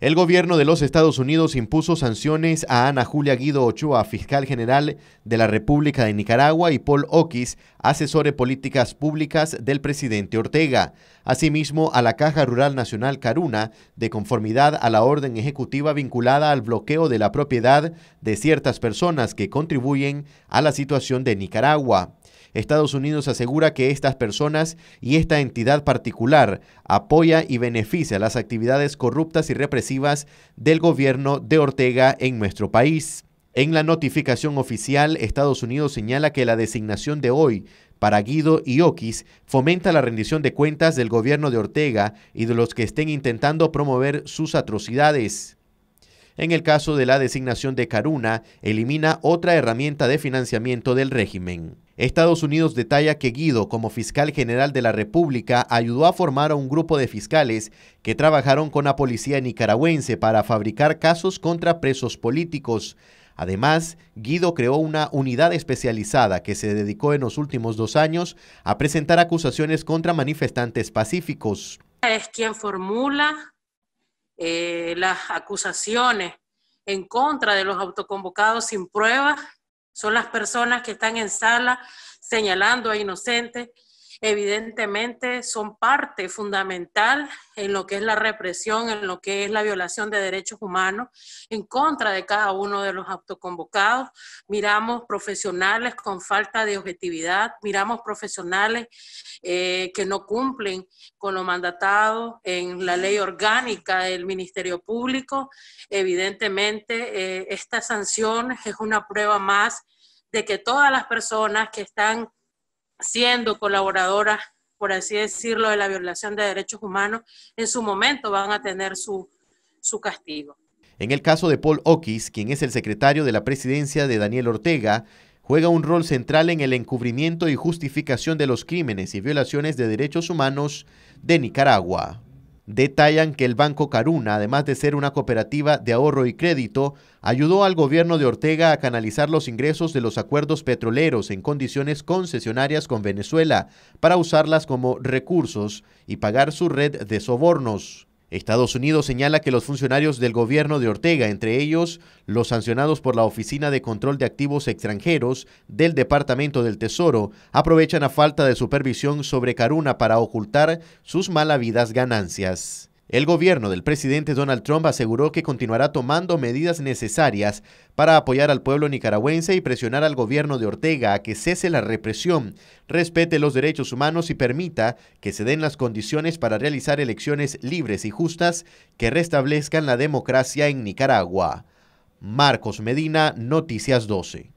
El gobierno de los Estados Unidos impuso sanciones a Ana Julia Guido Ochoa, fiscal general de la República de Nicaragua, y Paul Oquis, asesor de políticas públicas del presidente Ortega. Asimismo, a la Caja Rural Nacional Caruna, de conformidad a la orden ejecutiva vinculada al bloqueo de la propiedad de ciertas personas que contribuyen a la situación de Nicaragua. Estados Unidos asegura que estas personas y esta entidad particular apoya y beneficia las actividades corruptas y represivas del gobierno de Ortega en nuestro país. En la notificación oficial, Estados Unidos señala que la designación de hoy para Guido y Oquis fomenta la rendición de cuentas del gobierno de Ortega y de los que estén intentando promover sus atrocidades. En el caso de la designación de Caruna, elimina otra herramienta de financiamiento del régimen. Estados Unidos detalla que Guido, como fiscal general de la República, ayudó a formar a un grupo de fiscales que trabajaron con la policía nicaragüense para fabricar casos contra presos políticos. Además, Guido creó una unidad especializada que se dedicó en los últimos dos años a presentar acusaciones contra manifestantes pacíficos. Es quien formula eh, las acusaciones en contra de los autoconvocados sin pruebas son las personas que están en sala señalando a inocentes, evidentemente son parte fundamental en lo que es la represión, en lo que es la violación de derechos humanos en contra de cada uno de los autoconvocados. Miramos profesionales con falta de objetividad, miramos profesionales eh, que no cumplen con lo mandatado en la ley orgánica del Ministerio Público. Evidentemente, eh, esta sanción es una prueba más de que todas las personas que están siendo colaboradora por así decirlo, de la violación de derechos humanos, en su momento van a tener su, su castigo. En el caso de Paul Oquis, quien es el secretario de la presidencia de Daniel Ortega, juega un rol central en el encubrimiento y justificación de los crímenes y violaciones de derechos humanos de Nicaragua detallan que el Banco Caruna, además de ser una cooperativa de ahorro y crédito, ayudó al gobierno de Ortega a canalizar los ingresos de los acuerdos petroleros en condiciones concesionarias con Venezuela para usarlas como recursos y pagar su red de sobornos. Estados Unidos señala que los funcionarios del gobierno de Ortega, entre ellos los sancionados por la Oficina de Control de Activos Extranjeros del Departamento del Tesoro, aprovechan la falta de supervisión sobre Caruna para ocultar sus malavidas ganancias. El gobierno del presidente Donald Trump aseguró que continuará tomando medidas necesarias para apoyar al pueblo nicaragüense y presionar al gobierno de Ortega a que cese la represión, respete los derechos humanos y permita que se den las condiciones para realizar elecciones libres y justas que restablezcan la democracia en Nicaragua. Marcos Medina, Noticias 12.